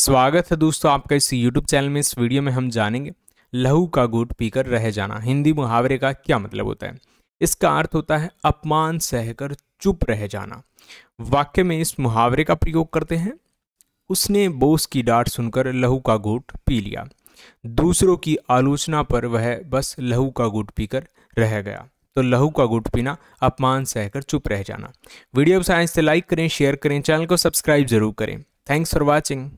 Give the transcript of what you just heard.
स्वागत है दोस्तों आपका इस यूट्यूब चैनल में इस वीडियो में हम जानेंगे लहू का गुट पीकर रह जाना हिंदी मुहावरे का क्या मतलब होता है इसका अर्थ होता है अपमान सहकर चुप रह जाना वाक्य में इस मुहावरे का प्रयोग करते हैं उसने बोस की डांट सुनकर लहू का गुट पी लिया दूसरों की आलोचना पर वह बस लहू का गुट पीकर रह गया तो लहू का गुट पीना अपमान सहकर चुप रह जाना वीडियो को साइंस से लाइक करें शेयर करें चैनल को सब्सक्राइब जरूर करें थैंक्स फॉर वॉचिंग